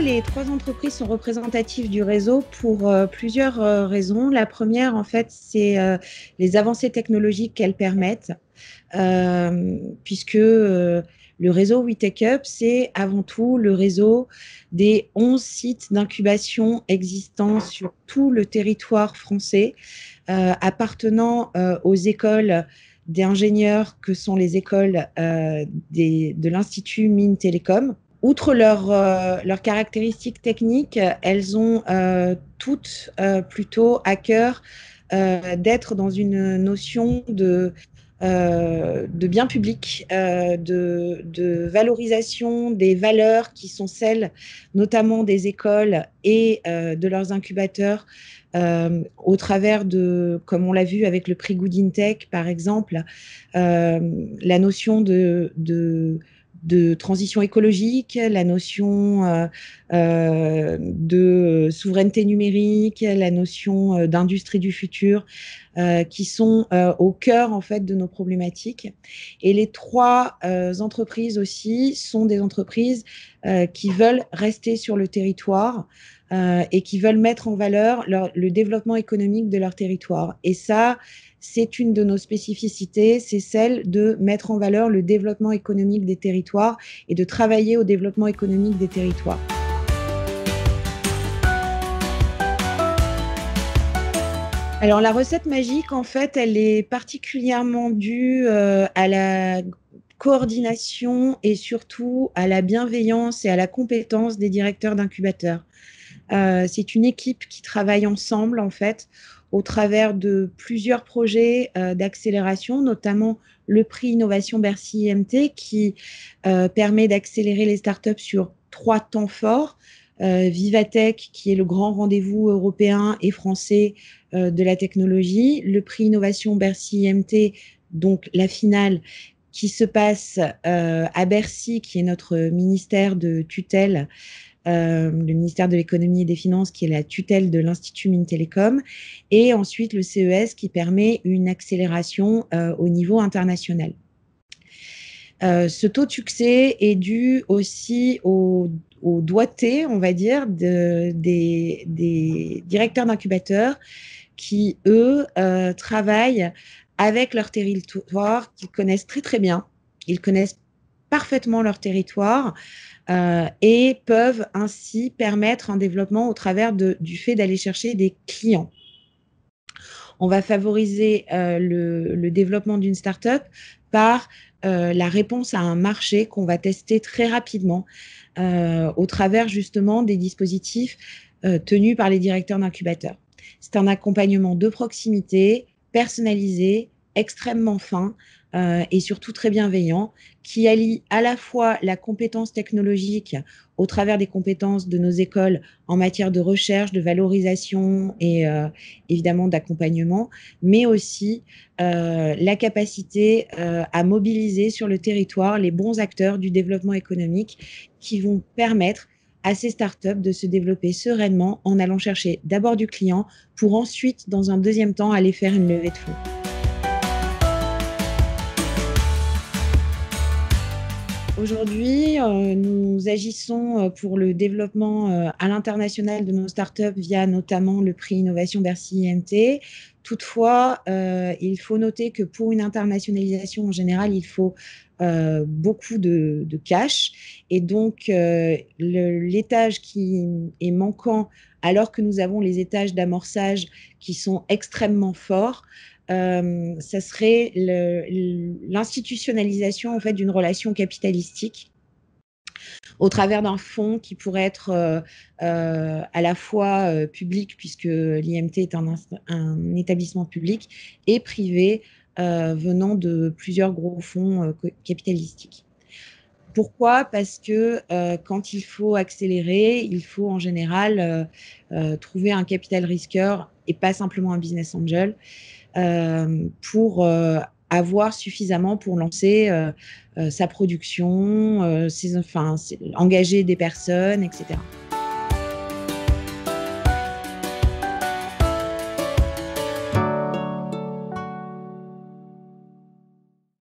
les trois entreprises sont représentatives du réseau pour euh, plusieurs euh, raisons. La première, en fait, c'est euh, les avancées technologiques qu'elles permettent, puisque le réseau WeTechUp c'est avant tout le réseau des 11 sites d'incubation existants sur tout le territoire français, appartenant aux écoles d'ingénieurs que sont les écoles de l'Institut Mines Télécom outre euh, leurs caractéristiques techniques, elles ont euh, toutes euh, plutôt à cœur d'être dans une notion de, de bien public, de, valorisation des valeurs qui sont celles notamment des écoles et de leurs incubateurs. au travers de, comme on l'a vu avec le prix Good Tech par exemple, la notion de de transition écologique, la notion euh, euh, de souveraineté numérique, la notion euh, d'industrie du futur, qui sont au cœur en fait de nos problématiques. Et les trois entreprises aussi sont des entreprises qui veulent rester sur le territoire. Euh, et qui veulent mettre en valeur le développement économique de leur territoire. Et ça, c'est une de nos spécificités, c'est celle de mettre en valeur le développement économique des territoires et de travailler au développement économique des territoires. Alors la recette magique, en fait, elle est particulièrement due euh, à la coordination et surtout à la bienveillance et à la compétence des directeurs d'incubateurs. Euh, c'est une équipe qui travaille ensemble, en fait, au travers de plusieurs projets euh, d'accélération, notamment le prix Innovation Bercy IMT qui euh, permet d'accélérer les startups sur trois temps forts. Vivatech, qui est le grand rendez-vous européen et français de la technologie, le prix Innovation Bercy IMT, donc la finale qui se passe à Bercy, qui est notre ministère de tutelle euh, le ministère de l'économie et des finances qui est la tutelle de l'Institut Mintelecom, et ensuite le CES qui permet une accélération euh, au niveau international. Euh, ce taux de succès est dû aussi au, au doigté, on va dire, de, des, des, directeurs d'incubateurs qui, eux, travaillent avec leur territoire qu'ils connaissent très très bien. Ils connaissent parfaitement leur territoire euh, et peuvent ainsi permettre un développement au travers du fait d'aller chercher des clients. On va favoriser euh, le, développement d'une startup par euh, la réponse à un marché qu'on va tester très rapidement au travers justement des dispositifs tenus par les directeurs d'incubateurs. C'est un accompagnement de proximité, personnalisé, extrêmement fin euh, et surtout très bienveillant, qui allie à la fois la compétence technologique au travers des compétences de nos écoles en matière de recherche, de valorisation et euh, évidemment d'accompagnement, mais aussi euh, la capacité à mobiliser sur le territoire les bons acteurs du développement économique qui vont permettre à ces startups de se développer sereinement en allant chercher d'abord du client pour ensuite, dans un deuxième temps, aller faire une levée de fonds. Aujourd'hui, euh, nous agissons euh, pour le développement euh, à l'international de nos startups via notamment le prix Innovation Bercy INT, Toutefois, euh, il faut noter que pour une internationalisation en général, il faut euh, beaucoup de, cash. Et donc, euh, l'étage qui est manquant, alors que nous avons les étages d'amorçage qui sont extrêmement forts, ce serait l'institutionnalisation en fait d'une relation capitalistique au travers d'un fonds qui pourrait être euh, euh, à la fois euh, public, puisque l'IMT est un, établissement public, et privé, venant de plusieurs gros fonds capitalistiques. Pourquoi Parce que quand il faut accélérer, il faut en général trouver un capital risqueur et pas simplement un business angel pour avoir suffisamment pour lancer euh, euh, sa production, euh, ses, engager des personnes, etc.